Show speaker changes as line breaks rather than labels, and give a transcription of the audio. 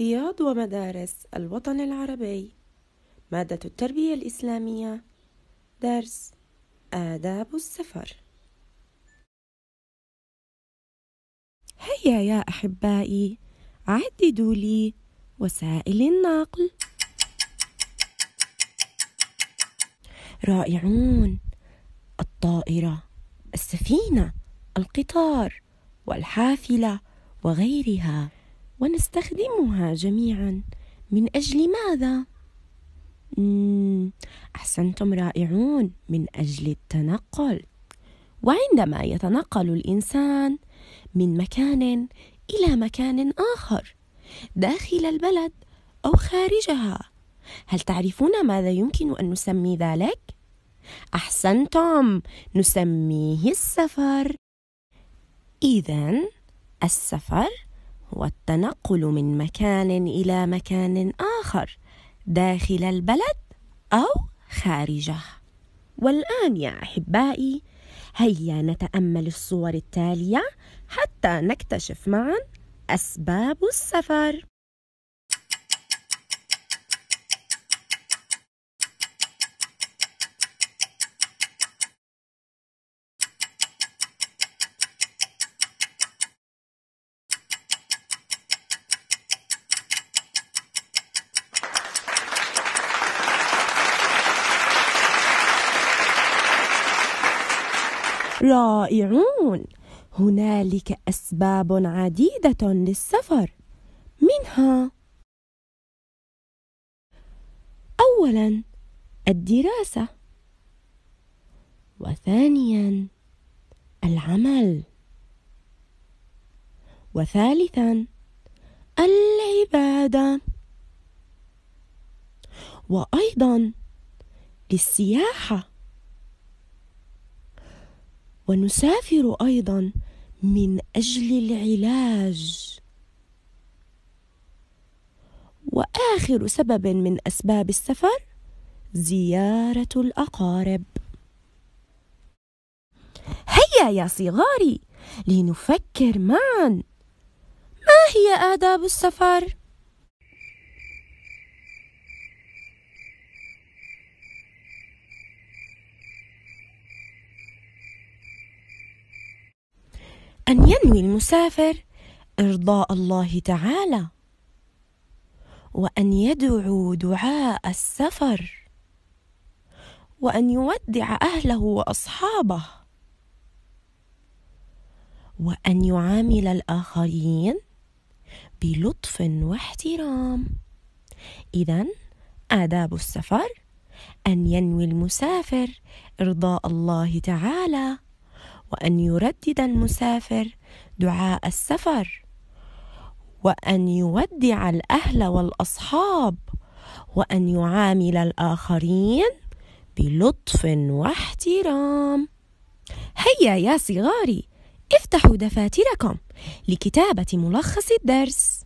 رياض ومدارس الوطن العربي مادة التربية الإسلامية درس آداب السفر هيا يا أحبائي عددوا لي وسائل النقل رائعون الطائرة السفينة القطار والحافلة وغيرها ونستخدمها جميعا من أجل ماذا؟ أحسنتم رائعون من أجل التنقل وعندما يتنقل الإنسان من مكان إلى مكان آخر داخل البلد أو خارجها هل تعرفون ماذا يمكن أن نسمي ذلك؟ أحسنتم نسميه السفر إذا السفر والتنقل من مكان إلى مكان آخر داخل البلد أو خارجه. والآن يا أحبائي هيا نتأمل الصور التالية حتى نكتشف معا أسباب السفر رائعون هنالك اسباب عديده للسفر منها اولا الدراسه وثانيا العمل وثالثا العباده وايضا للسياحه ونسافر ايضا من اجل العلاج واخر سبب من اسباب السفر زياره الاقارب هيا يا صغاري لنفكر معا ما هي آداب السفر؟ أن ينوي المسافر إرضاء الله تعالى وأن يدعو دعاء السفر وأن يودع أهله وأصحابه وأن يعامل الآخرين بلطف واحترام إذا آداب السفر أن ينوي المسافر إرضاء الله تعالى وأن يردد المسافر دعاء السفر وأن يودع الأهل والأصحاب وأن يعامل الآخرين بلطف واحترام هيا يا صغاري افتحوا دفاتركم لكتابة ملخص الدرس